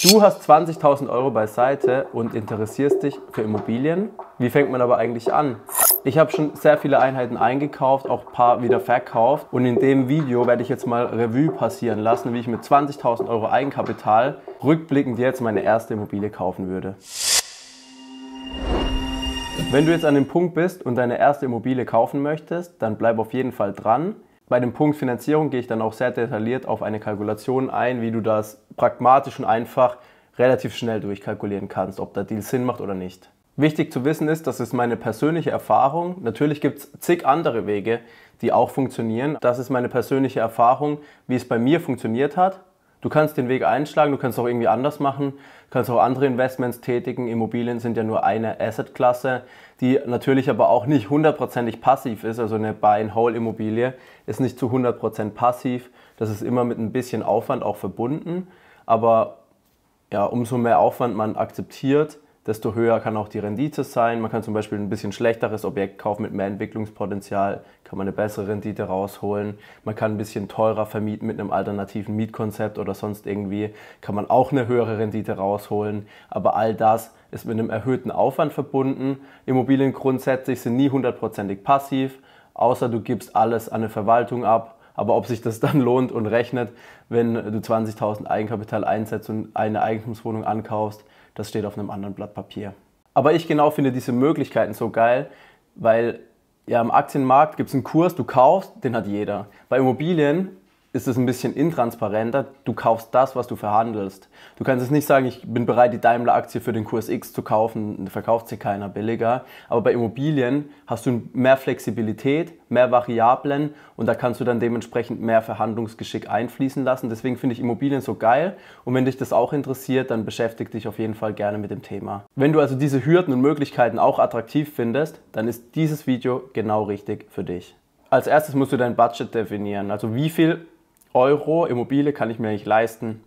Du hast 20.000 Euro beiseite und interessierst dich für Immobilien. Wie fängt man aber eigentlich an? Ich habe schon sehr viele Einheiten eingekauft, auch ein paar wieder verkauft. Und in dem Video werde ich jetzt mal Revue passieren lassen, wie ich mit 20.000 Euro Eigenkapital rückblickend jetzt meine erste Immobilie kaufen würde. Wenn du jetzt an dem Punkt bist und deine erste Immobilie kaufen möchtest, dann bleib auf jeden Fall dran bei dem Punkt Finanzierung gehe ich dann auch sehr detailliert auf eine Kalkulation ein, wie du das pragmatisch und einfach relativ schnell durchkalkulieren kannst, ob der Deal Sinn macht oder nicht. Wichtig zu wissen ist, das ist meine persönliche Erfahrung. Natürlich gibt es zig andere Wege, die auch funktionieren. Das ist meine persönliche Erfahrung, wie es bei mir funktioniert hat. Du kannst den Weg einschlagen, du kannst auch irgendwie anders machen, kannst auch andere Investments tätigen. Immobilien sind ja nur eine Assetklasse, die natürlich aber auch nicht hundertprozentig passiv ist. Also eine buy and hole immobilie ist nicht zu 100% passiv. Das ist immer mit ein bisschen Aufwand auch verbunden. Aber ja, umso mehr Aufwand man akzeptiert, desto höher kann auch die Rendite sein. Man kann zum Beispiel ein bisschen schlechteres Objekt kaufen mit mehr Entwicklungspotenzial, kann man eine bessere Rendite rausholen. Man kann ein bisschen teurer vermieten mit einem alternativen Mietkonzept oder sonst irgendwie, kann man auch eine höhere Rendite rausholen. Aber all das ist mit einem erhöhten Aufwand verbunden. Immobilien grundsätzlich sind nie hundertprozentig passiv, außer du gibst alles an eine Verwaltung ab aber ob sich das dann lohnt und rechnet, wenn du 20.000 Eigenkapital einsetzt und eine Eigentumswohnung ankaufst, das steht auf einem anderen Blatt Papier. Aber ich genau finde diese Möglichkeiten so geil, weil ja, im Aktienmarkt gibt es einen Kurs, du kaufst, den hat jeder. Bei Immobilien ist es ein bisschen intransparenter. Du kaufst das, was du verhandelst. Du kannst es nicht sagen, ich bin bereit, die Daimler-Aktie für den Kurs X zu kaufen, verkauft sie keiner billiger. Aber bei Immobilien hast du mehr Flexibilität, mehr Variablen und da kannst du dann dementsprechend mehr Verhandlungsgeschick einfließen lassen. Deswegen finde ich Immobilien so geil und wenn dich das auch interessiert, dann beschäftige dich auf jeden Fall gerne mit dem Thema. Wenn du also diese Hürden und Möglichkeiten auch attraktiv findest, dann ist dieses Video genau richtig für dich. Als erstes musst du dein Budget definieren. Also wie viel Euro, Immobilie kann ich mir nicht leisten.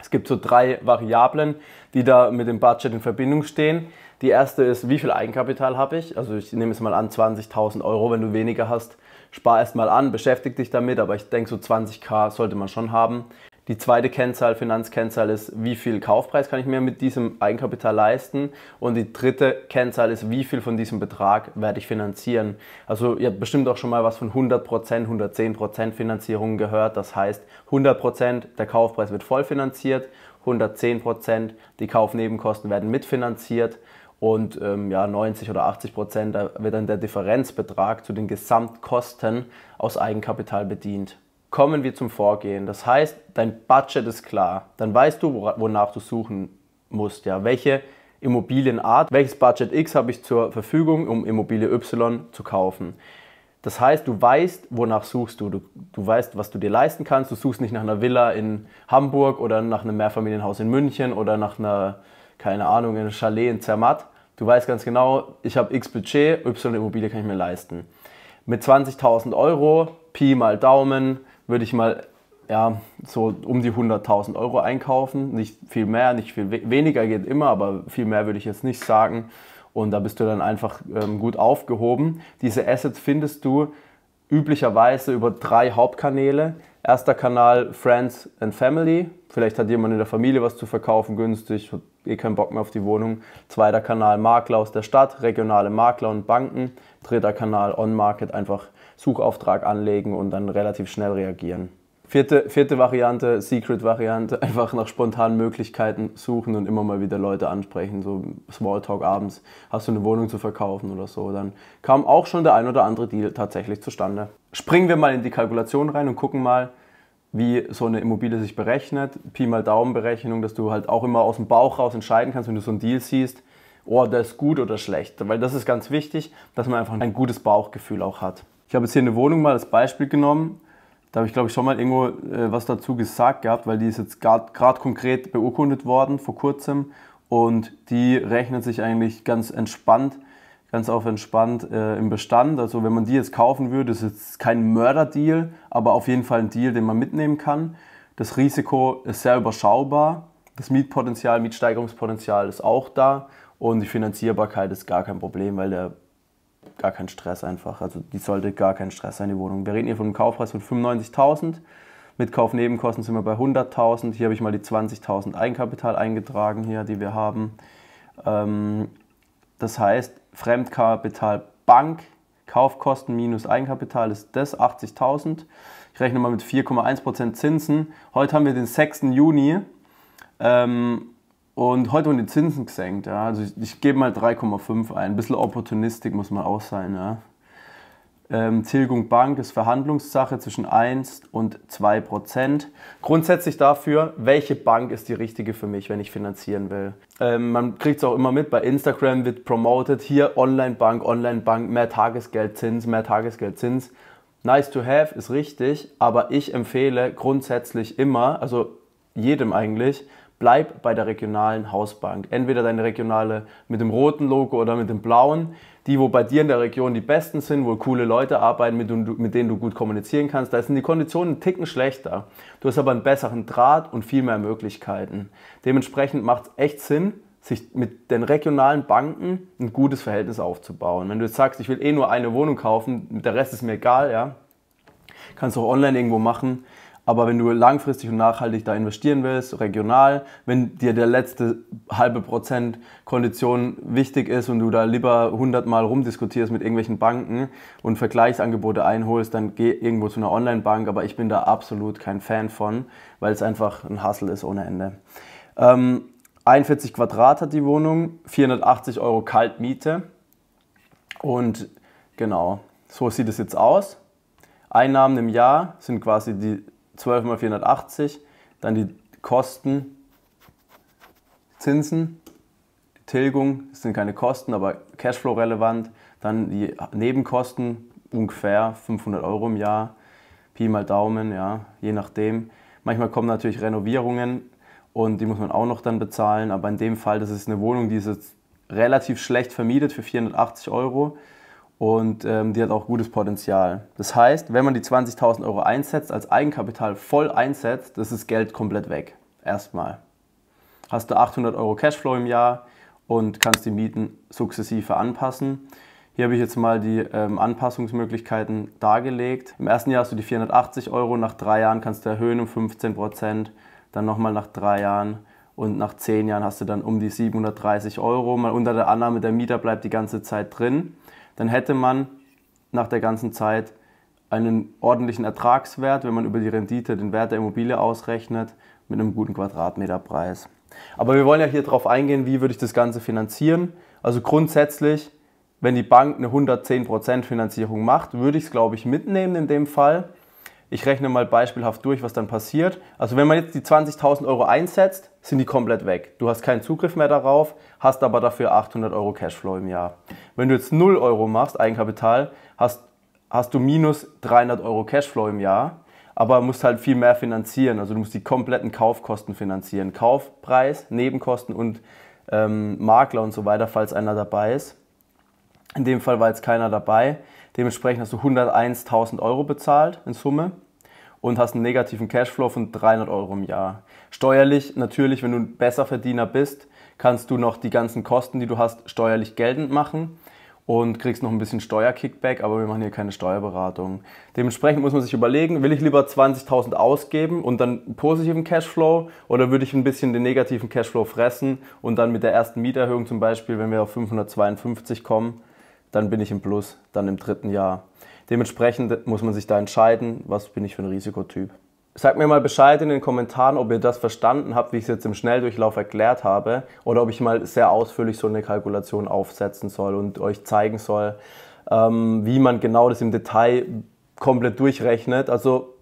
Es gibt so drei Variablen, die da mit dem Budget in Verbindung stehen. Die erste ist, wie viel Eigenkapital habe ich? Also ich nehme jetzt mal an 20.000 Euro, wenn du weniger hast. Spar erst mal an, beschäftige dich damit, aber ich denke so 20k sollte man schon haben. Die zweite Kennzahl, Finanzkennzahl, ist, wie viel Kaufpreis kann ich mir mit diesem Eigenkapital leisten? Und die dritte Kennzahl ist, wie viel von diesem Betrag werde ich finanzieren? Also ihr habt bestimmt auch schon mal was von 100%, 110% Finanzierungen gehört. Das heißt, 100% der Kaufpreis wird vollfinanziert, 110% die Kaufnebenkosten werden mitfinanziert und ähm, ja, 90 oder 80 Prozent, da wird dann der Differenzbetrag zu den Gesamtkosten aus Eigenkapital bedient kommen wir zum Vorgehen. Das heißt, dein Budget ist klar. Dann weißt du, wonach du suchen musst. Ja? Welche Immobilienart, welches Budget X habe ich zur Verfügung, um Immobilie Y zu kaufen. Das heißt, du weißt, wonach suchst du. du. du. weißt, was du dir leisten kannst. Du suchst nicht nach einer Villa in Hamburg oder nach einem Mehrfamilienhaus in München oder nach einer, keine Ahnung, einem Chalet in Zermatt. Du weißt ganz genau, ich habe X Budget, Y Immobilie kann ich mir leisten. Mit 20.000 Euro, Pi mal Daumen, würde ich mal ja, so um die 100.000 Euro einkaufen. Nicht viel mehr, nicht viel we weniger geht immer, aber viel mehr würde ich jetzt nicht sagen. Und da bist du dann einfach ähm, gut aufgehoben. Diese Assets findest du üblicherweise über drei Hauptkanäle. Erster Kanal Friends and Family. Vielleicht hat jemand in der Familie was zu verkaufen, günstig, hat eh keinen Bock mehr auf die Wohnung. Zweiter Kanal Makler aus der Stadt, regionale Makler und Banken. Dritter Kanal On-Market, einfach Suchauftrag anlegen und dann relativ schnell reagieren. Vierte, vierte Variante, Secret-Variante, einfach nach spontanen Möglichkeiten suchen und immer mal wieder Leute ansprechen, so Smalltalk abends, hast du eine Wohnung zu verkaufen oder so, dann kam auch schon der ein oder andere Deal tatsächlich zustande. Springen wir mal in die Kalkulation rein und gucken mal, wie so eine Immobilie sich berechnet. Pi mal Daumen-Berechnung, dass du halt auch immer aus dem Bauch raus entscheiden kannst, wenn du so einen Deal siehst, oh, das ist gut oder schlecht. Weil das ist ganz wichtig, dass man einfach ein gutes Bauchgefühl auch hat. Ich habe jetzt hier eine Wohnung mal als Beispiel genommen. Da habe ich, glaube ich, schon mal irgendwo äh, was dazu gesagt gehabt, weil die ist jetzt gerade konkret beurkundet worden vor kurzem und die rechnet sich eigentlich ganz entspannt, ganz auf entspannt äh, im Bestand. Also wenn man die jetzt kaufen würde, ist jetzt kein Mörderdeal, aber auf jeden Fall ein Deal, den man mitnehmen kann. Das Risiko ist sehr überschaubar. Das Mietpotenzial, Mietsteigerungspotenzial ist auch da und die Finanzierbarkeit ist gar kein Problem, weil der gar kein Stress einfach. Also die sollte gar kein Stress sein, die Wohnung. Wir reden hier von einem Kaufpreis von 95.000. Mit Kaufnebenkosten sind wir bei 100.000. Hier habe ich mal die 20.000 Eigenkapital eingetragen, hier, die wir haben. Ähm, das heißt, Fremdkapital Bank, Kaufkosten minus Eigenkapital ist das 80.000. Ich rechne mal mit 4,1% Zinsen. Heute haben wir den 6. Juni. Ähm, und heute wurden die Zinsen gesenkt. Ja. Also ich, ich gebe mal 3,5 ein. Ein bisschen Opportunistik muss man auch sein. Ja. Ähm, Tilgung Bank ist Verhandlungssache zwischen 1 und 2 Prozent. Grundsätzlich dafür, welche Bank ist die richtige für mich, wenn ich finanzieren will. Ähm, man kriegt es auch immer mit, bei Instagram wird promoted, hier Online-Bank, Online-Bank, mehr Tagesgeldzins, mehr Tagesgeldzins. Nice to have ist richtig, aber ich empfehle grundsätzlich immer, also jedem eigentlich, bleib bei der regionalen Hausbank. Entweder deine regionale mit dem roten Logo oder mit dem blauen. Die, wo bei dir in der Region die besten sind, wo coole Leute arbeiten, mit, mit denen du gut kommunizieren kannst, da sind die Konditionen einen Ticken schlechter. Du hast aber einen besseren Draht und viel mehr Möglichkeiten. Dementsprechend macht es echt Sinn, sich mit den regionalen Banken ein gutes Verhältnis aufzubauen. Wenn du jetzt sagst, ich will eh nur eine Wohnung kaufen, der Rest ist mir egal, ja, kannst du auch online irgendwo machen aber wenn du langfristig und nachhaltig da investieren willst, regional, wenn dir der letzte halbe Prozent Kondition wichtig ist und du da lieber hundertmal rumdiskutierst mit irgendwelchen Banken und Vergleichsangebote einholst, dann geh irgendwo zu einer Online-Bank. Aber ich bin da absolut kein Fan von, weil es einfach ein Hustle ist ohne Ende. Ähm, 41 Quadrat hat die Wohnung, 480 Euro Kaltmiete. Und genau, so sieht es jetzt aus. Einnahmen im Jahr sind quasi die 12 mal 480, dann die Kosten, Zinsen, Tilgung, das sind keine Kosten, aber Cashflow-relevant, dann die Nebenkosten, ungefähr 500 Euro im Jahr, Pi mal Daumen, ja, je nachdem. Manchmal kommen natürlich Renovierungen und die muss man auch noch dann bezahlen, aber in dem Fall, das ist eine Wohnung, die ist jetzt relativ schlecht vermietet für 480 Euro und ähm, die hat auch gutes Potenzial. Das heißt, wenn man die 20.000 Euro einsetzt, als Eigenkapital voll einsetzt, das ist Geld komplett weg. Erstmal. Hast du 800 Euro Cashflow im Jahr und kannst die Mieten sukzessive anpassen. Hier habe ich jetzt mal die ähm, Anpassungsmöglichkeiten dargelegt. Im ersten Jahr hast du die 480 Euro, nach drei Jahren kannst du erhöhen um 15 Prozent, dann nochmal nach drei Jahren und nach zehn Jahren hast du dann um die 730 Euro. Mal unter der Annahme, der Mieter bleibt die ganze Zeit drin dann hätte man nach der ganzen Zeit einen ordentlichen Ertragswert, wenn man über die Rendite den Wert der Immobilie ausrechnet, mit einem guten Quadratmeterpreis. Aber wir wollen ja hier drauf eingehen, wie würde ich das Ganze finanzieren. Also grundsätzlich, wenn die Bank eine 110% Finanzierung macht, würde ich es, glaube ich, mitnehmen in dem Fall. Ich rechne mal beispielhaft durch, was dann passiert. Also wenn man jetzt die 20.000 Euro einsetzt, sind die komplett weg. Du hast keinen Zugriff mehr darauf, hast aber dafür 800 Euro Cashflow im Jahr. Wenn du jetzt 0 Euro machst, Eigenkapital, hast, hast du minus 300 Euro Cashflow im Jahr, aber musst halt viel mehr finanzieren. Also du musst die kompletten Kaufkosten finanzieren. Kaufpreis, Nebenkosten und ähm, Makler und so weiter, falls einer dabei ist. In dem Fall war jetzt keiner dabei. Dementsprechend hast du 101.000 Euro bezahlt in Summe und hast einen negativen Cashflow von 300 Euro im Jahr. Steuerlich natürlich, wenn du ein besser Verdiener bist, kannst du noch die ganzen Kosten, die du hast, steuerlich geltend machen und kriegst noch ein bisschen Steuerkickback, aber wir machen hier keine Steuerberatung. Dementsprechend muss man sich überlegen, will ich lieber 20.000 ausgeben und dann einen positiven Cashflow oder würde ich ein bisschen den negativen Cashflow fressen und dann mit der ersten Mieterhöhung zum Beispiel, wenn wir auf 552 kommen, dann bin ich im Plus, dann im dritten Jahr. Dementsprechend muss man sich da entscheiden, was bin ich für ein Risikotyp. Sagt mir mal Bescheid in den Kommentaren, ob ihr das verstanden habt, wie ich es jetzt im Schnelldurchlauf erklärt habe, oder ob ich mal sehr ausführlich so eine Kalkulation aufsetzen soll und euch zeigen soll, ähm, wie man genau das im Detail komplett durchrechnet. Also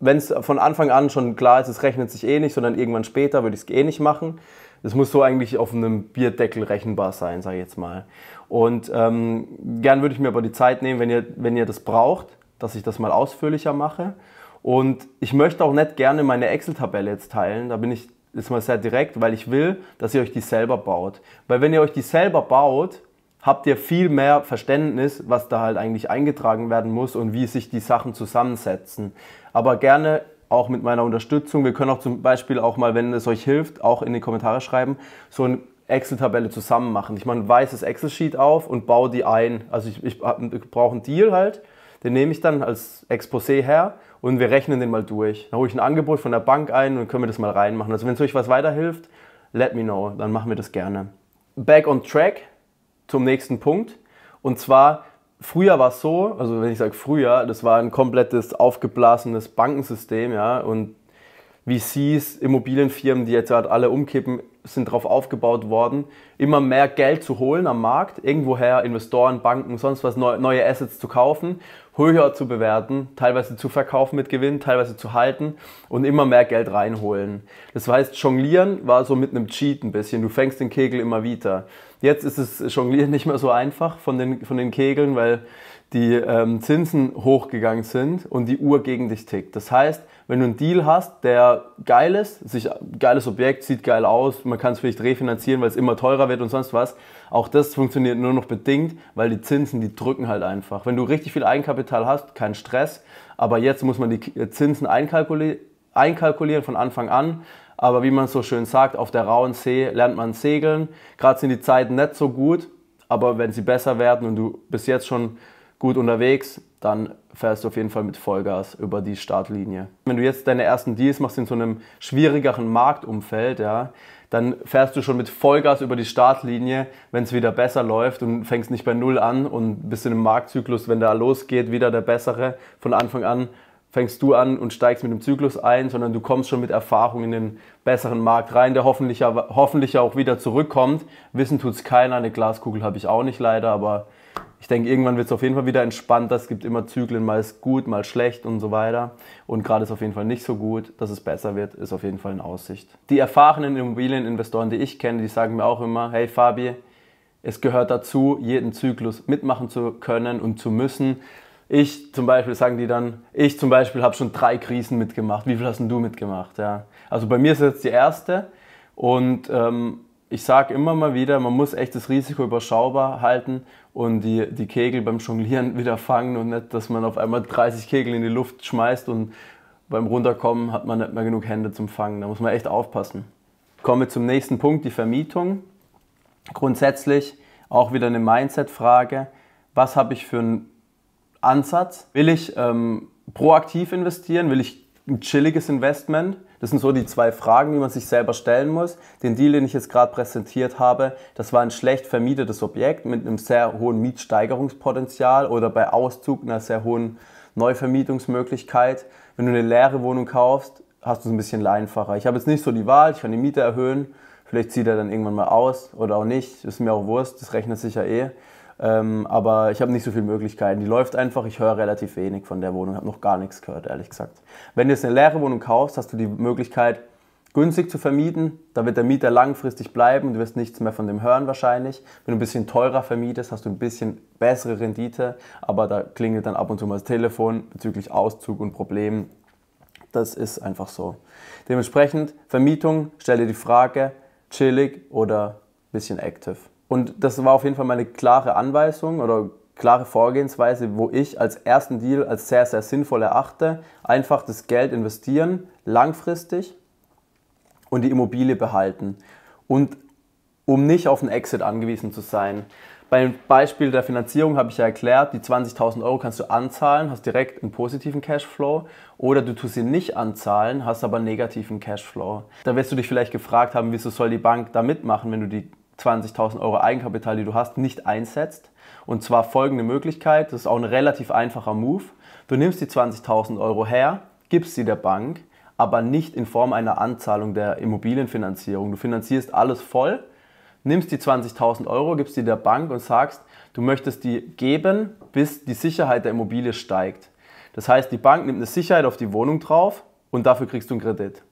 wenn es von Anfang an schon klar ist, es rechnet sich eh nicht, sondern irgendwann später würde ich es eh nicht machen. Das muss so eigentlich auf einem Bierdeckel rechenbar sein, sage ich jetzt mal. Und ähm, gern würde ich mir aber die Zeit nehmen, wenn ihr, wenn ihr das braucht, dass ich das mal ausführlicher mache. Und ich möchte auch nicht gerne meine Excel-Tabelle jetzt teilen. Da bin ich ist mal sehr direkt, weil ich will, dass ihr euch die selber baut. Weil wenn ihr euch die selber baut, habt ihr viel mehr Verständnis, was da halt eigentlich eingetragen werden muss und wie sich die Sachen zusammensetzen. Aber gerne auch mit meiner Unterstützung. Wir können auch zum Beispiel auch mal, wenn es euch hilft, auch in die Kommentare schreiben, so ein Excel-Tabelle zusammen machen. Ich mache ein weißes Excel-Sheet auf und baue die ein. Also ich, ich, ich brauche einen Deal halt, den nehme ich dann als Exposé her und wir rechnen den mal durch. Dann hole ich ein Angebot von der Bank ein und können wir das mal reinmachen. Also wenn es euch was weiterhilft, let me know, dann machen wir das gerne. Back on track zum nächsten Punkt. Und zwar, früher war es so, also wenn ich sage früher, das war ein komplettes aufgeblasenes Bankensystem, ja, und VCs, Immobilienfirmen, die jetzt gerade halt alle umkippen, sind darauf aufgebaut worden, immer mehr Geld zu holen am Markt, irgendwoher Investoren, Banken, sonst was, neue Assets zu kaufen, höher zu bewerten, teilweise zu verkaufen mit Gewinn, teilweise zu halten und immer mehr Geld reinholen. Das heißt, Jonglieren war so mit einem Cheat ein bisschen. Du fängst den Kegel immer wieder. Jetzt ist es Jonglieren nicht mehr so einfach von den, von den Kegeln, weil die ähm, Zinsen hochgegangen sind und die Uhr gegen dich tickt. Das heißt, wenn du einen Deal hast, der geil ist, sich, geiles Objekt, sieht geil aus, man kann es vielleicht refinanzieren, weil es immer teurer wird und sonst was. Auch das funktioniert nur noch bedingt, weil die Zinsen, die drücken halt einfach. Wenn du richtig viel Eigenkapital hast, kein Stress, aber jetzt muss man die äh, Zinsen einkalkulieren, einkalkulieren von Anfang an. Aber wie man so schön sagt, auf der rauen See lernt man segeln. Gerade sind die Zeiten nicht so gut, aber wenn sie besser werden und du bist jetzt schon gut unterwegs, dann fährst du auf jeden Fall mit Vollgas über die Startlinie. Wenn du jetzt deine ersten Deals machst in so einem schwierigeren Marktumfeld, ja, dann fährst du schon mit Vollgas über die Startlinie, wenn es wieder besser läuft und fängst nicht bei Null an und bist in einem Marktzyklus, wenn da losgeht, wieder der Bessere. Von Anfang an fängst du an und steigst mit dem Zyklus ein, sondern du kommst schon mit Erfahrung in den besseren Markt rein, der hoffentlich, hoffentlich auch wieder zurückkommt. Wissen tut es keiner, eine Glaskugel habe ich auch nicht leider, aber ich denke, irgendwann wird es auf jeden Fall wieder entspannter. Es gibt immer Zyklen, mal ist gut, mal schlecht und so weiter. Und gerade ist auf jeden Fall nicht so gut. Dass es besser wird, ist auf jeden Fall in Aussicht. Die erfahrenen Immobilieninvestoren, die ich kenne, die sagen mir auch immer, hey Fabi, es gehört dazu, jeden Zyklus mitmachen zu können und zu müssen. Ich zum Beispiel, sagen die dann, ich zum Beispiel habe schon drei Krisen mitgemacht. Wie viel hast denn du mitgemacht? Ja. Also bei mir ist jetzt die erste und ähm, ich sage immer mal wieder, man muss echt das Risiko überschaubar halten und die, die Kegel beim Jonglieren wieder fangen und nicht, dass man auf einmal 30 Kegel in die Luft schmeißt und beim Runterkommen hat man nicht mehr genug Hände zum Fangen. Da muss man echt aufpassen. Kommen wir zum nächsten Punkt, die Vermietung. Grundsätzlich auch wieder eine Mindset-Frage. Was habe ich für einen Ansatz? Will ich ähm, proaktiv investieren? Will ich ein chilliges Investment? Das sind so die zwei Fragen, die man sich selber stellen muss. Den Deal, den ich jetzt gerade präsentiert habe, das war ein schlecht vermietetes Objekt mit einem sehr hohen Mietsteigerungspotenzial oder bei Auszug einer sehr hohen Neuvermietungsmöglichkeit. Wenn du eine leere Wohnung kaufst, hast du es ein bisschen einfacher. Ich habe jetzt nicht so die Wahl, ich kann die Miete erhöhen, vielleicht zieht er dann irgendwann mal aus oder auch nicht, ist mir auch Wurst, das rechnet sich ja eh. Ähm, aber ich habe nicht so viele Möglichkeiten. Die läuft einfach, ich höre relativ wenig von der Wohnung, habe noch gar nichts gehört, ehrlich gesagt. Wenn du jetzt eine leere Wohnung kaufst, hast du die Möglichkeit, günstig zu vermieten. Da wird der Mieter langfristig bleiben und du wirst nichts mehr von dem hören wahrscheinlich. Wenn du ein bisschen teurer vermietest, hast du ein bisschen bessere Rendite, aber da klingelt dann ab und zu mal das Telefon bezüglich Auszug und Problemen. Das ist einfach so. Dementsprechend, Vermietung, stell dir die Frage, chillig oder ein bisschen active. Und das war auf jeden Fall meine klare Anweisung oder klare Vorgehensweise, wo ich als ersten Deal als sehr, sehr sinnvoll erachte, einfach das Geld investieren, langfristig und die Immobilie behalten. Und um nicht auf einen Exit angewiesen zu sein. Beim Beispiel der Finanzierung habe ich ja erklärt, die 20.000 Euro kannst du anzahlen, hast direkt einen positiven Cashflow oder du tust sie nicht anzahlen, hast aber einen negativen Cashflow. Da wirst du dich vielleicht gefragt haben, wieso soll die Bank da mitmachen, wenn du die 20.000 Euro Eigenkapital, die du hast, nicht einsetzt. Und zwar folgende Möglichkeit, das ist auch ein relativ einfacher Move. Du nimmst die 20.000 Euro her, gibst sie der Bank, aber nicht in Form einer Anzahlung der Immobilienfinanzierung. Du finanzierst alles voll, nimmst die 20.000 Euro, gibst sie der Bank und sagst, du möchtest die geben, bis die Sicherheit der Immobilie steigt. Das heißt, die Bank nimmt eine Sicherheit auf die Wohnung drauf und dafür kriegst du einen Kredit.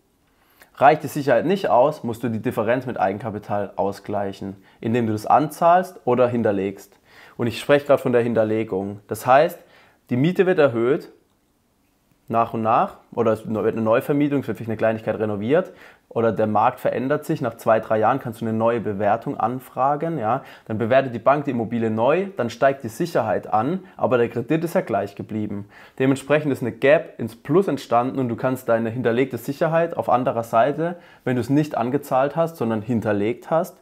Reicht die Sicherheit nicht aus, musst du die Differenz mit Eigenkapital ausgleichen, indem du das anzahlst oder hinterlegst. Und ich spreche gerade von der Hinterlegung. Das heißt, die Miete wird erhöht nach und nach oder es wird eine Neuvermietung, es wird vielleicht eine Kleinigkeit renoviert oder der Markt verändert sich, nach zwei, drei Jahren kannst du eine neue Bewertung anfragen, ja, dann bewertet die Bank die Immobilie neu, dann steigt die Sicherheit an, aber der Kredit ist ja gleich geblieben. Dementsprechend ist eine Gap ins Plus entstanden und du kannst deine hinterlegte Sicherheit auf anderer Seite, wenn du es nicht angezahlt hast, sondern hinterlegt hast,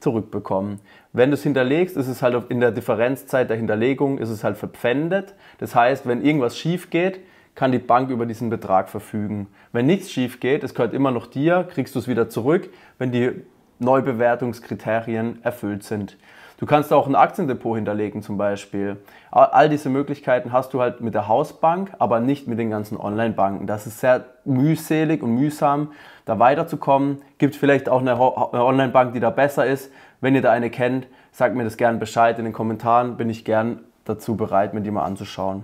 zurückbekommen. Wenn du es hinterlegst, ist es halt in der Differenzzeit der Hinterlegung, ist es halt verpfändet. Das heißt, wenn irgendwas schief geht, kann die Bank über diesen Betrag verfügen. Wenn nichts schief geht, es gehört immer noch dir, kriegst du es wieder zurück, wenn die Neubewertungskriterien erfüllt sind. Du kannst auch ein Aktiendepot hinterlegen zum Beispiel. All diese Möglichkeiten hast du halt mit der Hausbank, aber nicht mit den ganzen Online-Banken. Das ist sehr mühselig und mühsam, da weiterzukommen. Gibt vielleicht auch eine Online-Bank, die da besser ist. Wenn ihr da eine kennt, sagt mir das gerne Bescheid in den Kommentaren. Bin ich gern dazu bereit, mir die mal anzuschauen.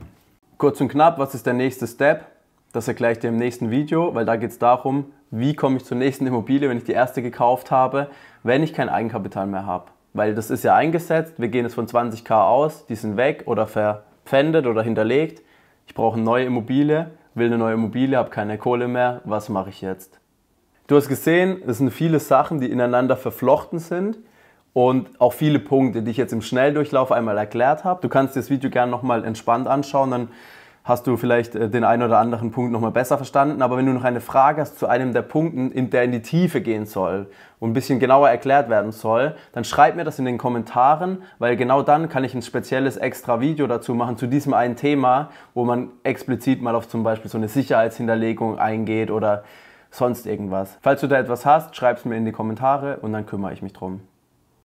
Kurz und knapp, was ist der nächste Step? Das erkläre ich dir im nächsten Video, weil da geht es darum, wie komme ich zur nächsten Immobilie, wenn ich die erste gekauft habe, wenn ich kein Eigenkapital mehr habe. Weil das ist ja eingesetzt, wir gehen jetzt von 20k aus, die sind weg oder verpfändet oder hinterlegt. Ich brauche eine neue Immobilie, will eine neue Immobilie, habe keine Kohle mehr, was mache ich jetzt? Du hast gesehen, es sind viele Sachen, die ineinander verflochten sind und auch viele Punkte, die ich jetzt im Schnelldurchlauf einmal erklärt habe. Du kannst dir das Video gerne nochmal entspannt anschauen, dann hast du vielleicht äh, den einen oder anderen Punkt nochmal besser verstanden. Aber wenn du noch eine Frage hast zu einem der Punkte, in der in die Tiefe gehen soll und ein bisschen genauer erklärt werden soll, dann schreib mir das in den Kommentaren, weil genau dann kann ich ein spezielles extra Video dazu machen zu diesem einen Thema, wo man explizit mal auf zum Beispiel so eine Sicherheitshinterlegung eingeht oder sonst irgendwas. Falls du da etwas hast, schreib es mir in die Kommentare und dann kümmere ich mich drum.